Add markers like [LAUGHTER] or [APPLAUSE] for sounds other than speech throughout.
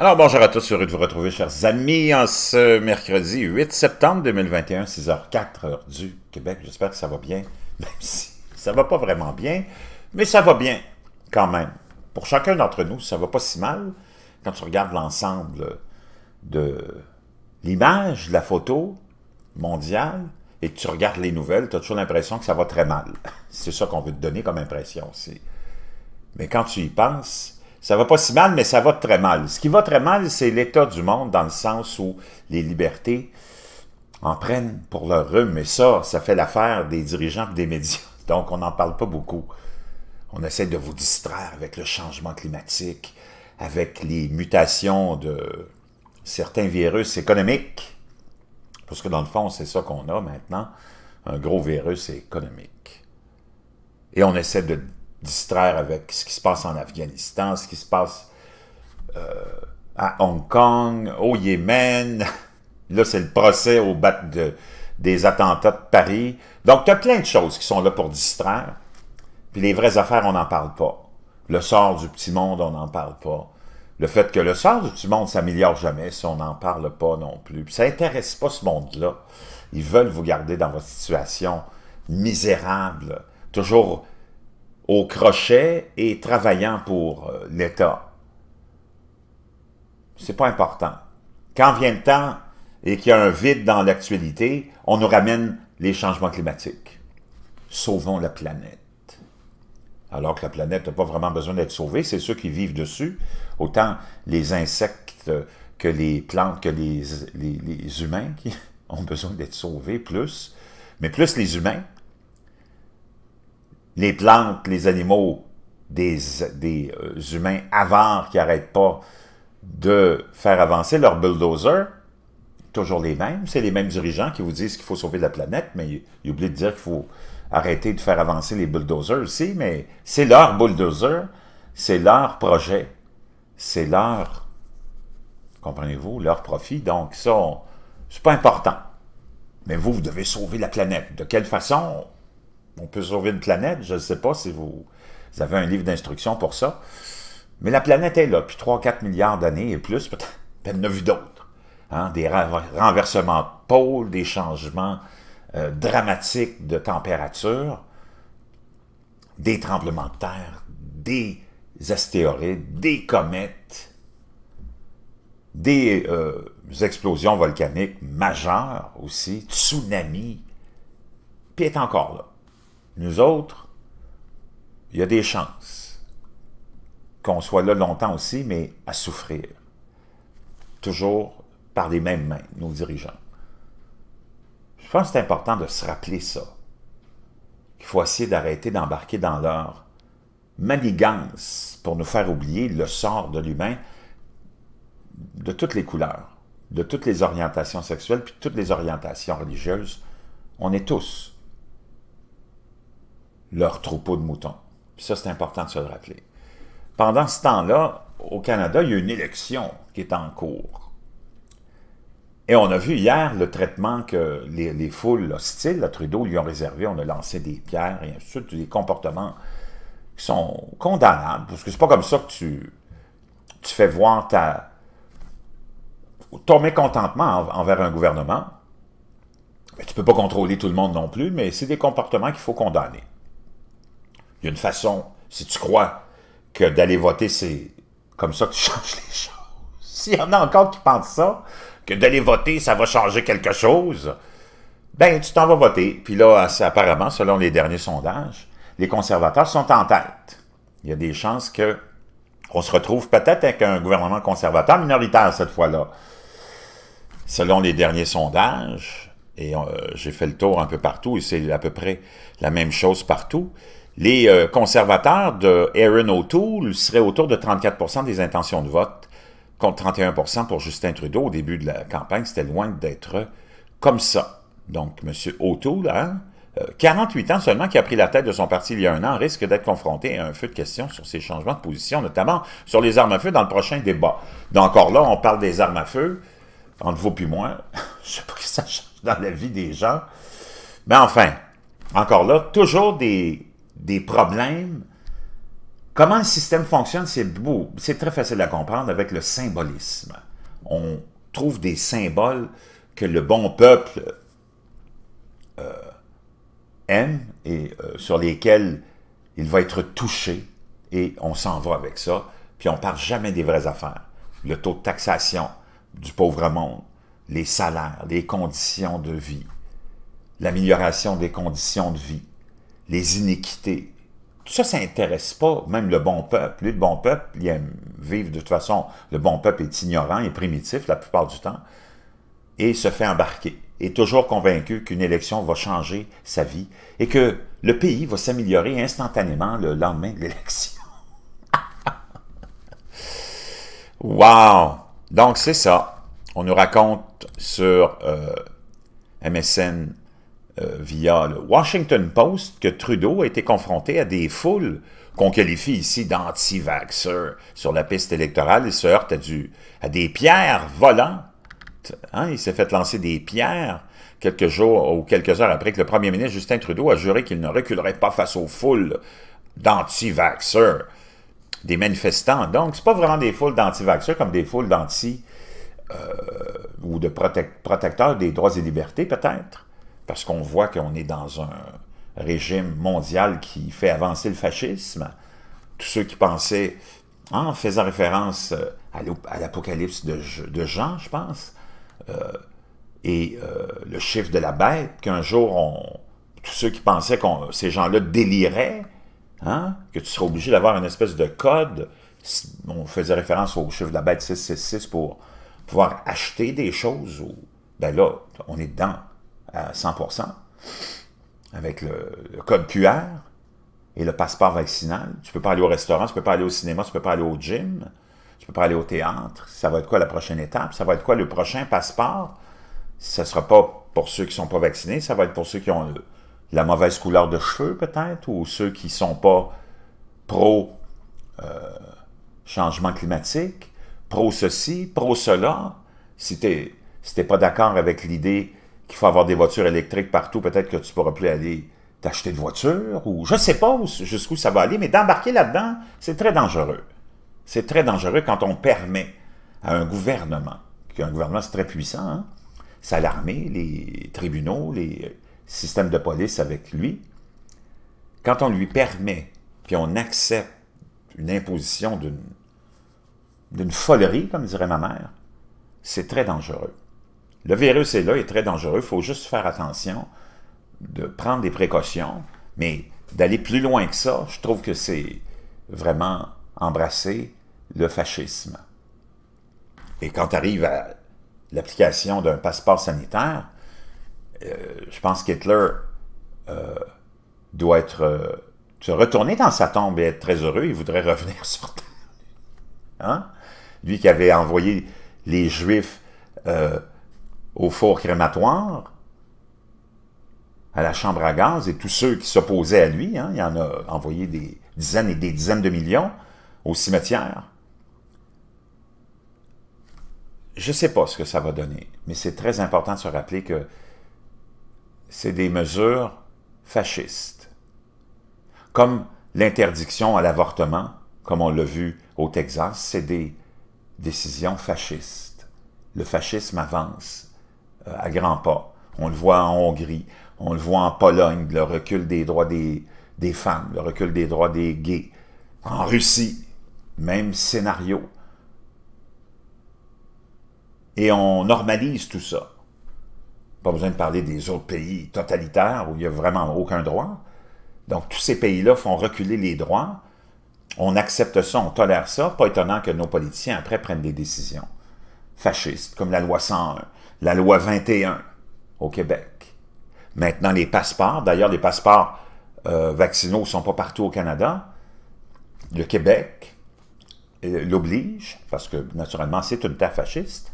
Alors bonjour à tous, heureux de vous retrouver chers amis en ce mercredi 8 septembre 2021, 6h04 du Québec. J'espère que ça va bien, [LAUGHS] même si ça va pas vraiment bien, mais ça va bien quand même. Pour chacun d'entre nous, ça va pas si mal quand tu regardes l'ensemble de l'image, de la photo mondiale et que tu regardes les nouvelles, tu as toujours l'impression que ça va très mal. [LAUGHS] C'est ça qu'on veut te donner comme impression aussi. Mais quand tu y penses, ça va pas si mal, mais ça va très mal. Ce qui va très mal, c'est l'état du monde dans le sens où les libertés en prennent pour leur rhume, mais ça, ça fait l'affaire des dirigeants des médias. [LAUGHS] Donc, on n'en parle pas beaucoup. On essaie de vous distraire avec le changement climatique, avec les mutations de certains virus économiques. Parce que dans le fond, c'est ça qu'on a maintenant, un gros virus économique. Et on essaie de distraire avec ce qui se passe en Afghanistan, ce qui se passe euh, à Hong Kong, au Yémen. [LAUGHS] Là, c'est le procès au bat de, des attentats de Paris. Donc, tu as plein de choses qui sont là pour distraire. Puis les vraies affaires, on n'en parle pas. Le sort du petit monde, on n'en parle pas. Le fait que le sort du petit monde s'améliore jamais si on n'en parle pas non plus. Puis ça n'intéresse pas ce monde-là. Ils veulent vous garder dans votre situation misérable, toujours au crochet et travaillant pour euh, l'État. C'est pas important. Quand vient le temps et qu'il y a un vide dans l'actualité, on nous ramène les changements climatiques. Sauvons la planète. Alors que la planète n'a pas vraiment besoin d'être sauvée, c'est ceux qui vivent dessus, autant les insectes que les plantes, que les, les, les humains qui [LAUGHS] ont besoin d'être sauvés plus, mais plus les humains, les plantes, les animaux, des, des euh, humains avares qui n'arrêtent pas de faire avancer leur bulldozer, toujours les mêmes. C'est les mêmes dirigeants qui vous disent qu'il faut sauver la planète, mais ils, oublient de dire qu'il faut arrêter de faire avancer les bulldozers aussi, mais c'est leur bulldozer, c'est leur projet, c'est leur, comprenez-vous, leur profit. Donc ça, c'est pas important. Mais vous, vous devez sauver la planète. De quelle façon on peut sauver une planète. Je ne sais pas si vous, avez un livre d'instruction pour ça. Mais la planète est là, puis 3-4 milliards d'années et plus, peut-être, elle n'a vu d'autres. Hein, des renversements de pôles, des changements euh, dramatiques de température, des tremblements de terre, des astéroïdes, des comètes, des euh, explosions volcaniques majeures aussi, tsunamis, puis elle est encore là. Nous autres, il y a des chances qu'on soit là longtemps aussi, mais à souffrir. Toujours par les mêmes mains, nos dirigeants. Je pense que c'est important de se rappeler ça. Il faut essayer d'arrêter d'embarquer dans leur manigance pour nous faire oublier le sort de l'humain de toutes les couleurs, de toutes les orientations sexuelles, puis toutes les orientations religieuses. On est tous leur troupeau de moutons. ça, c'est important de se le rappeler. Pendant ce temps-là, au Canada, il y a une élection qui est en cours. Et on a vu hier le traitement que les, foules hostiles à Trudeau lui ont réservé. On a lancé des pierres et ainsi de des comportements qui sont condamnables. Parce que c'est pas comme ça que tu, fais voir ta, ton mécontentement envers un gouvernement. Tu tu peux pas contrôler tout le monde non plus, mais c'est des comportements qu'il faut condamner. Il y a une façon, si tu crois que d'aller voter, c'est comme ça que tu [LAUGHS] changes les choses. S'il y en a encore qui pensent ça, que d'aller voter, ça va changer quelque chose, ben tu t'en vas voter. Puis là, apparemment, selon les derniers sondages, les conservateurs sont en tête. Il y a des chances que on se retrouve peut-être avec un gouvernement conservateur minoritaire cette fois-là. Selon les derniers sondages, et euh, j'ai fait le tour un peu partout, et c'est à peu près la même chose partout, les euh, conservateurs de Aaron O'Toole seraient autour de 34 des intentions de vote, contre 31 pour Justin Trudeau. Au début de la campagne, c'était loin d'être comme ça. Donc, M. O'Toole, 48 hein, euh, ans seulement, qui a pris la tête de son parti il y a un an, risque d'être confronté à un feu de questions sur ses changements de position, notamment sur les armes à feu dans le prochain débat. Donc, encore là, on parle des armes à feu. Entre vous puis moi, [LAUGHS] je sais pas que ça change dans la vie des gens. Mais enfin, encore là, toujours des des problèmes. Comment le système fonctionne, c'est très facile à comprendre avec le symbolisme. On trouve des symboles que le bon peuple euh, aime et euh, sur lesquels il va être touché et on s'en va avec ça. Puis on ne parle jamais des vraies affaires. Le taux de taxation du pauvre monde, les salaires, les conditions de vie, l'amélioration des conditions de vie, les iniquités. Tout ça, ça n'intéresse pas même le bon peuple. Lui, le bon peuple, il aime vivre de toute façon. Le bon peuple est ignorant et primitif la plupart du temps et se fait embarquer. Est toujours convaincu qu'une élection va changer sa vie et que le pays va s'améliorer instantanément le lendemain de l'élection. [LAUGHS] wow! Donc, c'est ça. On nous raconte sur euh, MSN euh, via le Washington Post que Trudeau a été confronté à des foules qu'on qualifie ici d'anti-vaxxers sur la piste électorale. Il se heurte à, des pierres volantes. Hein. Il s'est fait lancer des pierres quelques jours ou quelques heures après que le premier ministre Justin Trudeau a juré qu'il ne reculerait pas face aux foules d'anti-vaxxers, des manifestants. Donc, n'est pas vraiment des foules d'anti-vaxxers comme des foules d'anti- euh, ou de protecteurs des droits et libertés, peut-être parce qu'on voit qu'on est dans un régime mondial qui fait avancer le fascisme. Tous ceux qui pensaient, en faisant référence euh, à l'Apocalypse de, Jean, je pense, euh, et euh, le chiffre de la bête, qu'un jour, on, tous ceux qui pensaient que ces gens-là déliraient, hein, que tu serais obligé d'avoir une espèce de code, on faisait référence au chiffre de la bête 666 pour pouvoir acheter des choses, ben là, on est dedans à 100%, avec le, code QR et le passeport vaccinal. Tu ne peux pas aller au restaurant, tu peux pas aller au cinéma, tu peux pas aller au gym, tu peux pas aller au théâtre. Ça va être quoi la prochaine étape? Ça va être quoi le prochain passeport? Ce ne sera pas pour ceux qui ne sont pas vaccinés, ça va être pour ceux qui ont la mauvaise couleur de cheveux peut-être, ou ceux qui ne sont pas pro euh, changement climatique, pro ceci, pro cela. Si tu n'es pas d'accord avec l'idée qu'il faut avoir des voitures électriques partout, peut-être que tu ne pourras plus aller t'acheter de voiture, ou je ne sais pas jusqu'où ça va aller, mais d'embarquer là-dedans, c'est très dangereux. C'est très dangereux quand on permet à un gouvernement, qui est un gouvernement très puissant, hein, c'est l'armée, les tribunaux, les euh, systèmes de police avec lui, quand on lui permet, puis on accepte une imposition d'une folerie, comme dirait ma mère, c'est très dangereux. Le virus est là, il est très dangereux, il faut juste faire attention, de prendre des précautions, mais d'aller plus loin que ça, je trouve que c'est vraiment embrasser le fascisme. Et quand arrive à l'application d'un passeport sanitaire, euh, je pense qu'Hitler euh, doit être euh, se retourner dans sa tombe et être très heureux. Il voudrait revenir [LAUGHS] sur Terre. Hein? Lui qui avait envoyé les Juifs au four crématoire, à la chambre à gaz, et tous ceux qui s'opposaient à lui, hein, il y en a envoyé des dizaines et des dizaines de millions au cimetière. Je ne sais pas ce que ça va donner, mais c'est très important de se rappeler que c'est des mesures fascistes, comme l'interdiction à l'avortement, comme on l'a vu au Texas, c'est des décisions fascistes. Le fascisme avance à grands pas. On le voit en Hongrie, on le voit en Pologne, le recul des droits des, femmes, le recul des droits des gays. En Russie, même scénario. Et on normalise tout ça. Pas besoin de parler des autres pays totalitaires où il n'y a vraiment aucun droit. Donc, tous ces pays-là font reculer les droits. On accepte ça, on tolère ça. Pas étonnant que nos politiciens, après, prennent des décisions fascistes, comme la loi 101, la loi 21 au Québec. Maintenant, les passeports, d'ailleurs, les passeports euh, vaccinaux ne sont pas partout au Canada. Le Québec euh, l'oblige, parce que naturellement, c'est une terre fasciste.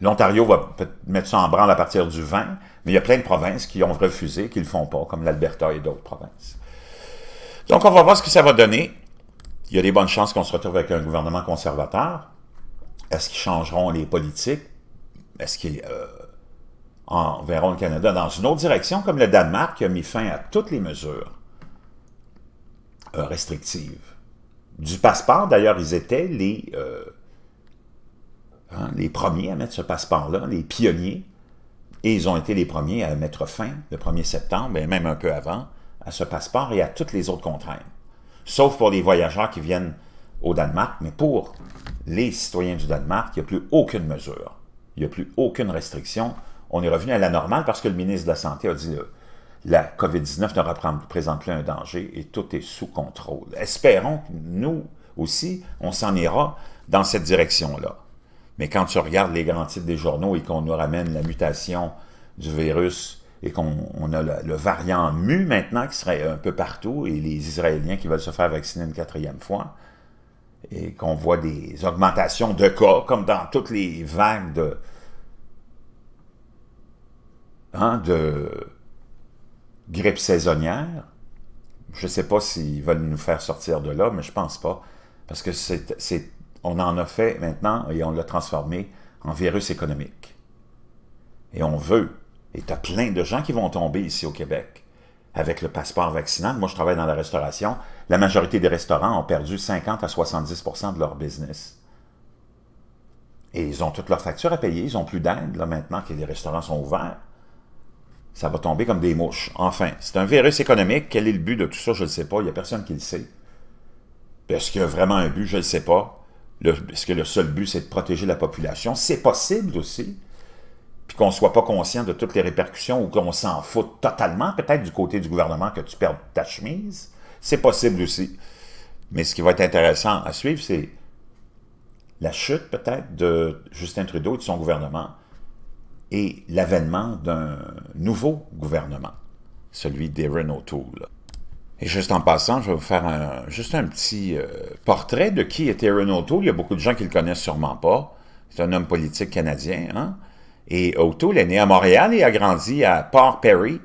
L'Ontario va mettre ça en branle à partir du 20, mais il y a plein de provinces qui ont refusé, qui ne le font pas, comme l'Alberta et d'autres provinces. Donc, on va voir ce que ça va donner. Il y a des bonnes chances qu'on se retrouve avec un gouvernement conservateur. Est-ce qu'ils changeront les politiques? Est-ce qu'on euh, enverront le Canada dans une autre direction, comme le Danemark qui a mis fin à toutes les mesures euh, restrictives? Du passeport, d'ailleurs, ils étaient les, euh, hein, les premiers à mettre ce passeport-là, les pionniers, et ils ont été les premiers à mettre fin le 1er septembre, et même un peu avant, à ce passeport et à toutes les autres contraintes. Sauf pour les voyageurs qui viennent au Danemark, mais pour les citoyens du Danemark, il n'y a plus aucune mesure. Il n'y a plus aucune restriction. On est revenu à la normale parce que le ministre de la Santé a dit que euh, la COVID-19 ne représente plus un danger et tout est sous contrôle. Espérons que nous aussi, on s'en ira dans cette direction-là. Mais quand tu regardes les grands titres des journaux et qu'on nous ramène la mutation du virus et qu'on a le, variant mu maintenant qui serait un peu partout et les Israéliens qui veulent se faire vacciner une quatrième fois, et qu'on voit des augmentations de cas, comme dans toutes les vagues de, hein, de grippe saisonnière. Je ne sais pas s'ils veulent nous faire sortir de là, mais je ne pense pas. Parce que on en a fait maintenant et on l'a transformé en virus économique. Et on veut. Et tu as plein de gens qui vont tomber ici au Québec avec le passeport vaccinal. Moi, je travaille dans la restauration. La majorité des restaurants ont perdu 50 à 70 de leur business. Et ils ont toutes leurs factures à payer, ils ont plus d'aide, maintenant que les restaurants sont ouverts. Ça va tomber comme des mouches. Enfin, c'est un virus économique. Quel est le but de tout ça? Je ne sais pas. Il n'y a personne qui le sait. Est-ce qu'il y a vraiment un but? Je ne sais pas. Est-ce que le seul but, c'est de protéger la population? C'est possible aussi. Puis qu'on ne soit pas conscient de toutes les répercussions ou qu'on s'en fout totalement, peut-être du côté du gouvernement, que tu perds ta chemise. C'est possible aussi. Mais ce qui va être intéressant à suivre, c'est la chute peut-être de Justin Trudeau et de son gouvernement et l'avènement d'un nouveau gouvernement, celui d'Erin O'Toole. Et juste en passant, je vais vous faire un, juste un petit euh, portrait de qui était Erin O'Toole. Il y a beaucoup de gens qui le connaissent sûrement pas. C'est un homme politique canadien. Hein? Et O'Toole est né à Montréal et a grandi à Port Perry,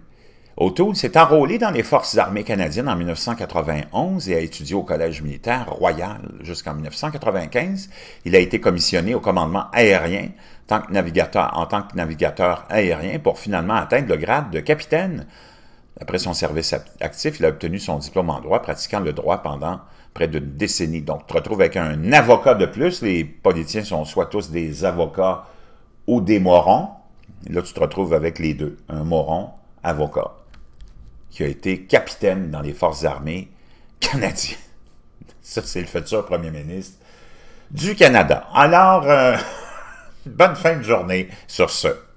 O'Toole s'est enrôlé dans les forces armées canadiennes en 1991 et a étudié au Collège militaire royal jusqu'en 1995. Il a été commissionné au commandement aérien tant navigateur, en tant que navigateur aérien pour finalement atteindre le grade de capitaine. Après son service actif, il a obtenu son diplôme en droit, pratiquant le droit pendant près de décennies. Donc, tu te retrouves avec un avocat de plus. Les politiciens sont soit tous des avocats ou des morons. Là, tu te retrouves avec les deux, un moron, avocat qui a été capitaine dans les forces armées canadiennes. [LAUGHS] Ça, c'est le futur premier ministre du Canada. Alors, euh, [LAUGHS] bonne fin de journée sur ce.